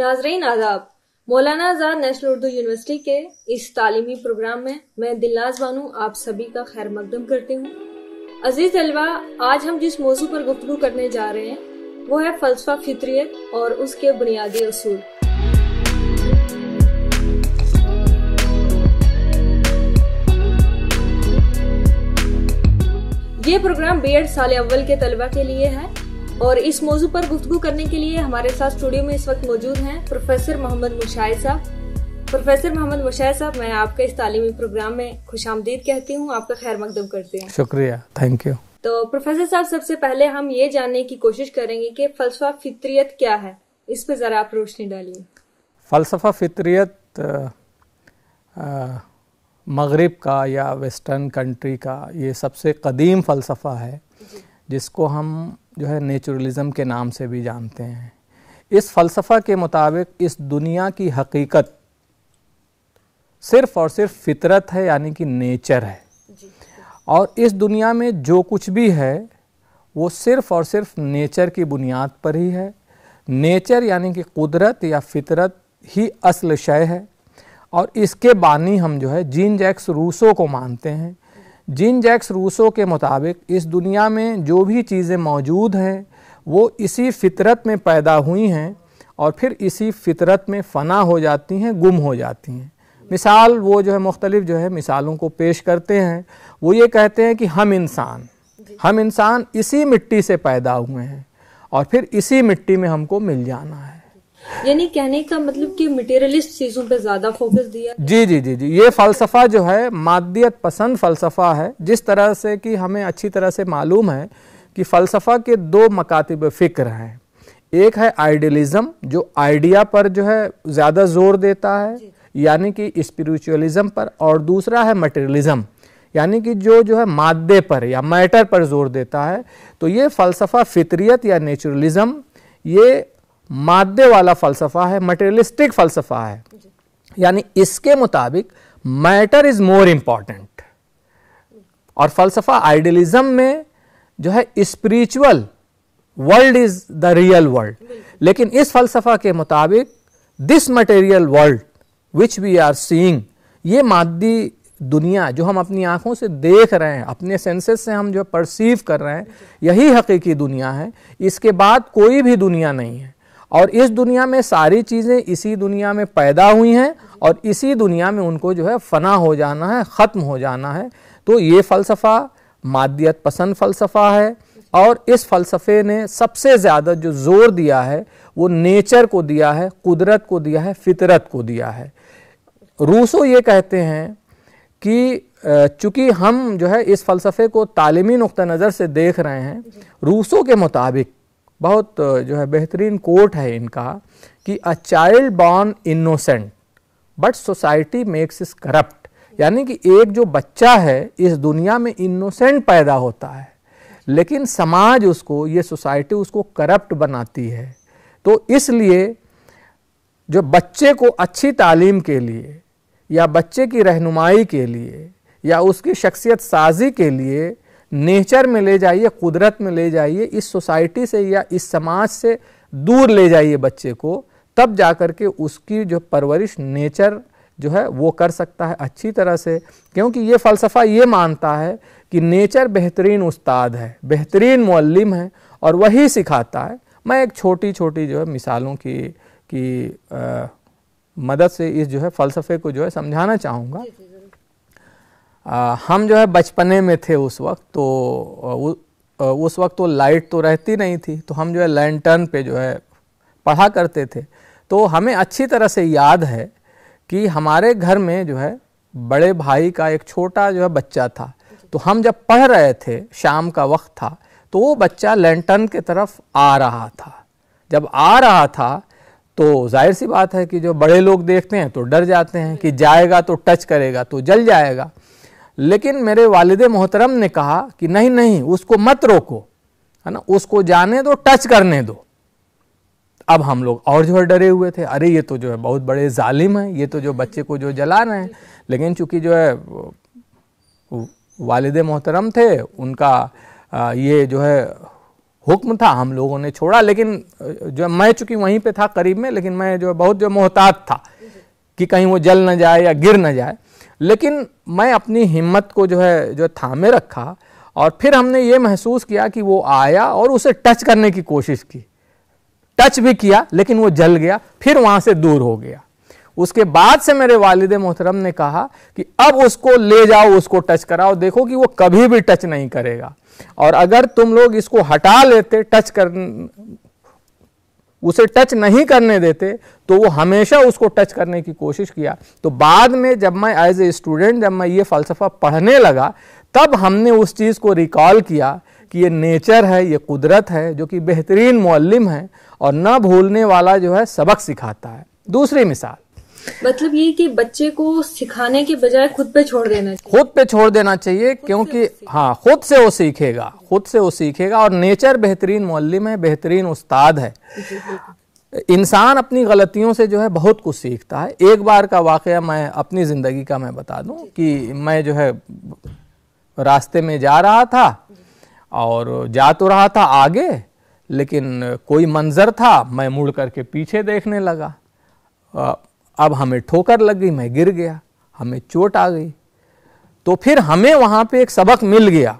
नाजरीन आदाब मौलाना आज़ाद नेशनल उर्दू यूनिवर्सिटी के इस तालीमी प्रोग्राम में मैं दिलनाज बानू आप सभी का खैर मकदम करती हूँ अजीज अलवा आज हम जिस मौजू पर गुफ्तु करने जा रहे हैं वो है फलसफा फित्रियत और उसके बुनियादी असूल ये प्रोग्राम बी एड साल अव्वल के तलबा के लिए है और इस मौजू पर गुफ्तु करने के लिए हमारे साथ स्टूडियो में इस वक्त मौजूद हैं प्रोफेसर मोहम्मद मुशाह साहब प्रोफेसर मोहम्मद मुशाह साहब मैं आपके इस तालीमी प्रोग्राम में खुश आमदीद कहती हूँ आपका खैर मकदम करते हैं शुक्रिया थैंक यू तो प्रोफेसर साहब सबसे पहले हम ये जानने की कोशिश करेंगे कि फलसफा फितरियत क्या है इस पर ज़रा आप रोशनी डालिए फ़लसफ़ा फितरियत मगरब का या वेस्टर्न कंट्री का ये सबसे कदीम फ़लसफ़ा है जिसको हम जो है नेचुरलिज़म के नाम से भी जानते हैं इस फ़लसफ़ा के मुताबिक इस दुनिया की हकीकत सिर्फ़ और सिर्फ फितरत है यानी कि नेचर है और इस दुनिया में जो कुछ भी है वो सिर्फ़ और सिर्फ नेचर की बुनियाद पर ही है नेचर यानी कि कुदरत या फितरत ही असल शय है और इसके बानी हम जो है जीन जैक्स रूसो को मानते हैं जिन जैक्स रूसो के मुताबिक इस दुनिया में जो भी चीज़ें मौजूद हैं वो इसी फितरत में पैदा हुई हैं और फिर इसी फितरत में फ़ना हो जाती हैं गुम हो जाती हैं मिसाल वो जो है मुख्तलिफ जो है मिसालों को पेश करते हैं वो ये कहते हैं कि हम इंसान हम इंसान इसी मिट्टी से पैदा हुए हैं और फिर इसी मिट्टी में हमको मिल जाना है यानी कहने का मतलब कि मटेरियलिस्ट चीजों पे ज्यादा फोकस दिया जी जी जी जी ये फलसफा जो है मादियत पसंद फलसफा है जिस तरह से कि हमें अच्छी तरह से मालूम है कि फलसफा के दो मकातब फ़िक्र हैं एक है आइडियलिज्म जो आइडिया पर जो है ज़्यादा जोर देता है यानी कि स्पिरिचुअलिज्म पर और दूसरा है मटेरियलिज्म यानी कि जो जो है मादे पर या मैटर पर जोर देता है तो ये फ़लसफ़ा फितरियत या नेचुरलिज्म ये मादे वाला फलसफा है मटेरियलिस्टिक फलसफा है यानी इसके मुताबिक मैटर इज मोर इम्पॉर्टेंट और फलसफा आइडियलिज्म में जो है spiritual world is the real world लेकिन इस फलसफा के मुताबिक this material world which we are seeing ये मादी दुनिया जो हम अपनी आंखों से देख रहे हैं अपने सेंसेस से हम जो परसीव कर रहे हैं यही हकीकी दुनिया है इसके बाद कोई भी दुनिया नहीं है और इस दुनिया में सारी चीज़ें इसी दुनिया में पैदा हुई हैं और इसी दुनिया में उनको जो है फना हो जाना है ख़त्म हो जाना है तो ये फ़लसफ़ा मादियत पसंद फ़लसफ़ा है और इस फ़लसफ़े ने सबसे ज़्यादा जो ज़ोर दिया है वो नेचर को दिया है कुदरत को दिया है फितरत को दिया है रूसो ये कहते हैं कि चूँकि हम जो है इस फ़लसफ़े को तालीमी नुक़ नज़र से देख रहे हैं रूसो के मुताबिक बहुत जो है बेहतरीन कोट है इनका कि a child born innocent but society makes is corrupt यानी कि एक जो बच्चा है इस दुनिया में इनोसेंट पैदा होता है लेकिन समाज उसको ये सोसाइटी उसको करप्ट बनाती है तो इसलिए जो बच्चे को अच्छी तालीम के लिए या बच्चे की रहनुमाई के लिए या उसकी शख्सियत साजी के लिए नेचर में ले जाइए कुदरत में ले जाइए इस सोसाइटी से या इस समाज से दूर ले जाइए बच्चे को तब जा कर के उसकी जो परवरिश नेचर जो है वो कर सकता है अच्छी तरह से क्योंकि ये फ़लसफ़ा ये मानता है कि नेचर बेहतरीन उस्ताद है बेहतरीन मल्लम है और वही सिखाता है मैं एक छोटी छोटी जो है मिसालों की की आ, मदद से इस जो है फ़लसफ़े को जो है समझाना चाहूँगा आ, हम जो है बचपने में थे उस वक्त तो उ, उस वक्त तो लाइट तो रहती नहीं थी तो हम जो है लैंटर्न पे जो है पढ़ा करते थे तो हमें अच्छी तरह से याद है कि हमारे घर में जो है बड़े भाई का एक छोटा जो है बच्चा था तो हम जब पढ़ रहे थे शाम का वक्त था तो वो बच्चा लैंटर्न के तरफ आ रहा था जब आ रहा था तो जाहिर सी बात है कि जो बड़े लोग देखते हैं तो डर जाते हैं कि जाएगा तो टच करेगा तो जल जाएगा लेकिन मेरे वालद मोहतरम ने कहा कि नहीं नहीं उसको मत रोको है ना उसको जाने दो टच करने दो अब हम लोग और जो है डरे हुए थे अरे ये तो जो है बहुत बड़े जालिम हैं ये तो जो बच्चे को जो जला रहे हैं लेकिन चूंकि जो है वालद मोहतरम थे उनका ये जो है हुक्म था हम लोगों ने छोड़ा लेकिन जो है मैं चूंकि वहीं पे था करीब में लेकिन मैं जो है बहुत जो मोहतात था कि कहीं वो जल ना जाए या गिर ना जाए लेकिन मैं अपनी हिम्मत को जो है जो थामे रखा और फिर हमने ये महसूस किया कि वो आया और उसे टच करने की कोशिश की टच भी किया लेकिन वो जल गया फिर वहाँ से दूर हो गया उसके बाद से मेरे वालिद मोहतरम ने कहा कि अब उसको ले जाओ उसको टच कराओ देखो कि वो कभी भी टच नहीं करेगा और अगर तुम लोग इसको हटा लेते टच कर उसे टच नहीं करने देते तो वो हमेशा उसको टच करने की कोशिश किया तो बाद में जब मैं एज ए स्टूडेंट जब मैं ये फ़लसफ़ा पढ़ने लगा तब हमने उस चीज़ को रिकॉल किया कि ये नेचर है ये कुदरत है जो कि बेहतरीन मौलम है और न भूलने वाला जो है सबक सिखाता है दूसरी मिसाल मतलब ये कि बच्चे को सिखाने के बजाय खुद पे छोड़ देना चाहिए खुद पे छोड़ देना चाहिए क्योंकि हाँ खुद से वो सीखेगा खुद से वो सीखेगा और नेचर बेहतरीन मुल्लिम है बेहतरीन उस्ताद है इंसान अपनी गलतियों से जो है बहुत कुछ सीखता है एक बार का वाक़ मैं अपनी ज़िंदगी का मैं बता दूं कि मैं जो है रास्ते में जा रहा था और जा तो रहा था आगे लेकिन कोई मंज़र था मैं मुड़ करके पीछे देखने लगा अब हमें ठोकर लग गई मैं गिर गया हमें चोट आ गई तो फिर हमें वहाँ पे एक सबक मिल गया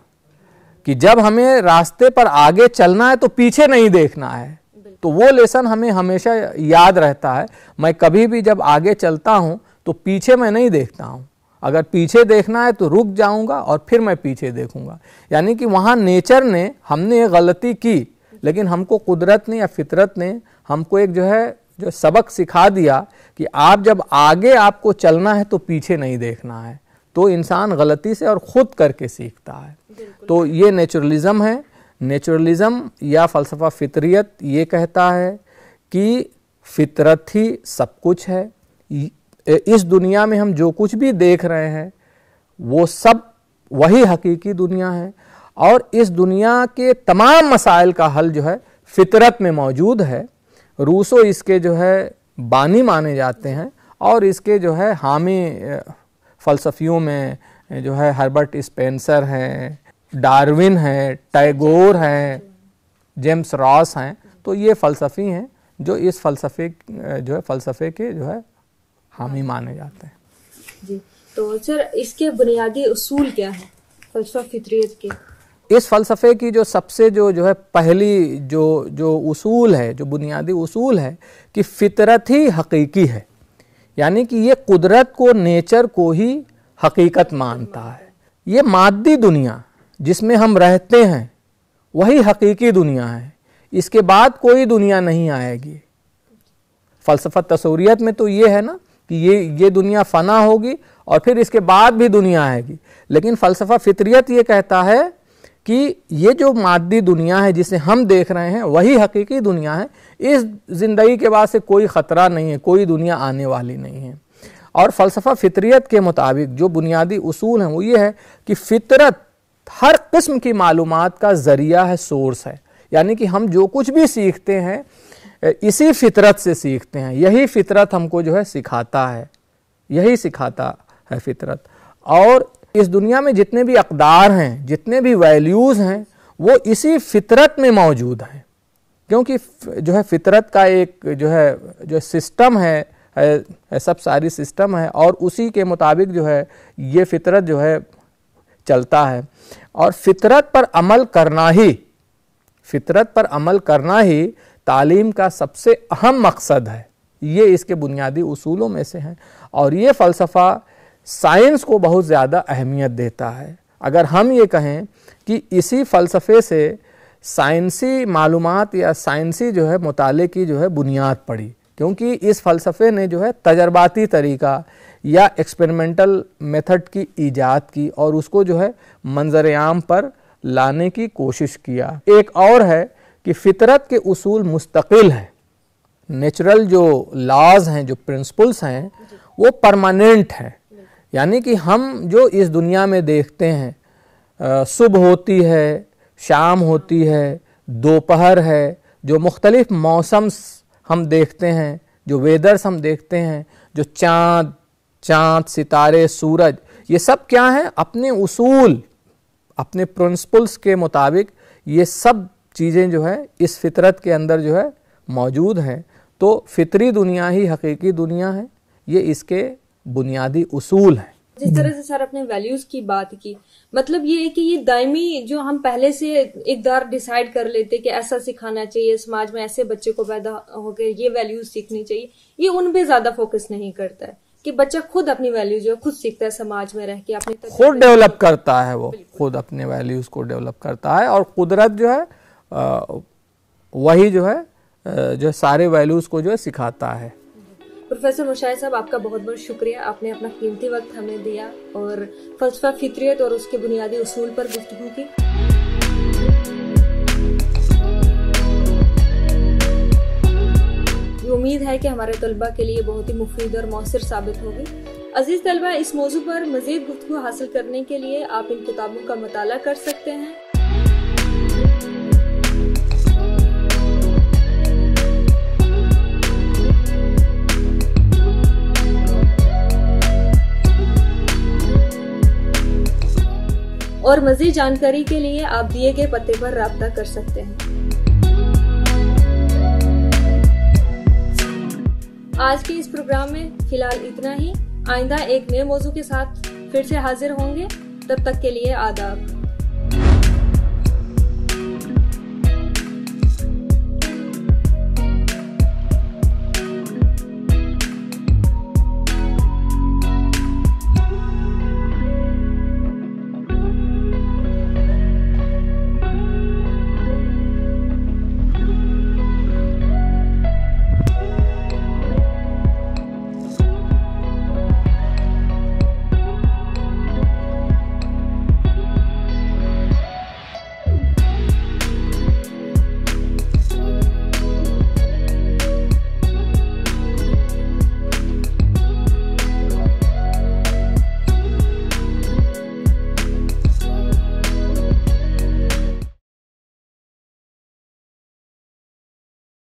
कि जब हमें रास्ते पर आगे चलना है तो पीछे नहीं देखना है तो वो लेसन हमें हमेशा याद रहता है मैं कभी भी जब आगे चलता हूँ तो पीछे मैं नहीं देखता हूँ अगर पीछे देखना है तो रुक जाऊँगा और फिर मैं पीछे देखूंगा यानी कि वहाँ नेचर ने हमने ये गलती की लेकिन हमको कुदरत ने या फितरत ने हमको एक जो है जो सबक सिखा दिया कि आप जब आगे आपको चलना है तो पीछे नहीं देखना है तो इंसान गलती से और ख़ुद करके सीखता है तो ये नेचुरलिज़म है नेचुरलिज्म या फ़लसफ़ा फितरियत ये कहता है कि फितरत ही सब कुछ है इस दुनिया में हम जो कुछ भी देख रहे हैं वो सब वही हकीकी दुनिया है और इस दुनिया के तमाम मसाइल का हल जो है फितरत में मौजूद है रूसो इसके जो है बानी माने जाते हैं और इसके जो है हामी फ़लसफियों में जो है हर्बर्ट स्पेंसर हैं डार्विन हैं टैगोर हैं जेम्स रॉस हैं तो ये फ़लसफ़ी हैं जो इस फ़लसफ़े जो है फ़लसफ़े के जो है हामी माने जाते हैं जी तो सर इसके बुनियादी असूल क्या है फ़लसफ़ा फितरीत के इस फ़लसफ़े की जो सबसे जो जो है पहली जो जो उसूल है जो बुनियादी उसूल है कि फितरत ही हकीकी है यानी कि ये कुदरत को नेचर को ही हकीकत मानता है ये मादी दुनिया जिसमें हम रहते हैं वही हकीकी दुनिया है इसके बाद कोई दुनिया नहीं आएगी फ़लसफ़ा तसूरीत में तो ये है ना कि ये ये दुनिया फ़ना होगी और फिर इसके बाद भी दुनिया आएगी लेकिन फ़लसफ़ा फितरियत ये कहता है कि ये जो मादी दुनिया है जिसे हम देख रहे हैं वही हकीकी दुनिया है इस ज़िंदगी के बाद से कोई ख़तरा नहीं है कोई दुनिया आने वाली नहीं है और फ़लसफ़ा फितरियत के मुताबिक जो बुनियादी असूल हैं वो ये है कि फितरत हर किस्म की मालूम का ज़रिया है सोर्स है यानी कि हम जो कुछ भी सीखते हैं इसी फितरत से सीखते हैं यही फितरत हमको जो है सिखाता है यही सिखाता है फितरत और इस दुनिया में जितने भी अकदार हैं जितने भी वैल्यूज़ हैं वो इसी फितरत में मौजूद हैं क्योंकि जो है फितरत का एक जो है जो सिस्टम है, है, है सब सारी सिस्टम है और उसी के मुताबिक जो है ये फितरत जो है चलता है और फितरत पर अमल करना ही फितरत पर अमल करना ही तालीम का सबसे अहम मकसद है ये इसके बुनियादी उसूलों में से हैं और ये फ़लसफ़ा साइंस को बहुत ज़्यादा अहमियत देता है अगर हम ये कहें कि इसी फ़लसफ़े से साइंसी मालूम या साइंसी जो है मुताले की जो है बुनियाद पड़ी क्योंकि इस फ़लसफ़े ने जो है तजर्बाती तरीका या एक्सपेरिमेंटल मेथड की ईजाद की और उसको जो है मंजर आम पर लाने की कोशिश किया एक और है कि फितरत के उसूल मुस्तकिल हैं नेचुरल जो लॉज हैं जो प्रिंसिपल्स हैं वो परमानेंट हैं यानी कि हम जो इस दुनिया में देखते हैं सुबह होती है शाम होती है दोपहर है जो मुख्तलिफ़ मौसम्स हम देखते हैं जो वेदर्स हम देखते हैं जो चाँद चाँद सितारे सूरज ये सब क्या हैं अपने उसूल अपने प्रिंसिपल्स के मुताबिक ये सब चीज़ें जो है इस फितरत के अंदर जो है मौजूद हैं तो फितरी दुनिया ही हकीकी दुनिया है ये इसके बुनियादी उसूल हैं जिस तरह से सर अपने वैल्यूज की बात की मतलब ये है कि ये दायमी जो हम पहले से एक दार डिसाइड कर लेते कि ऐसा सिखाना चाहिए समाज में ऐसे बच्चे को पैदा होकर ये वैल्यूज सीखनी चाहिए ये उन पे ज्यादा फोकस नहीं करता है कि बच्चा खुद अपनी वैल्यूज जो खुद सीखता है समाज में रह के अपने खुद डेवलप करता है वो खुद अपने वैल्यूज को डेवलप करता है और कुदरत जो है वही जो है जो सारे वैल्यूज को जो है सिखाता है प्रोफेसर मुशाह साहब आपका बहुत बहुत शुक्रिया आपने अपना कीमती वक्त हमें दिया और फलसफा फितरियत और उसके बुनियादी असूल पर गुफ्तु की उम्मीद है कि हमारे तलबा के लिए बहुत ही मुफीद और मौसर साबित होगी अजीज़ तलबा इस मौजू पर मज़ीद गुफ्तु हासिल करने के लिए आप इन किताबों का मताल कर सकते हैं और मजीद जानकारी के लिए आप दिए गए पते पर रबता कर सकते हैं आज के इस प्रोग्राम में फिलहाल इतना ही आइंदा एक नए मौजू के साथ फिर से हाजिर होंगे तब तक के लिए आदाब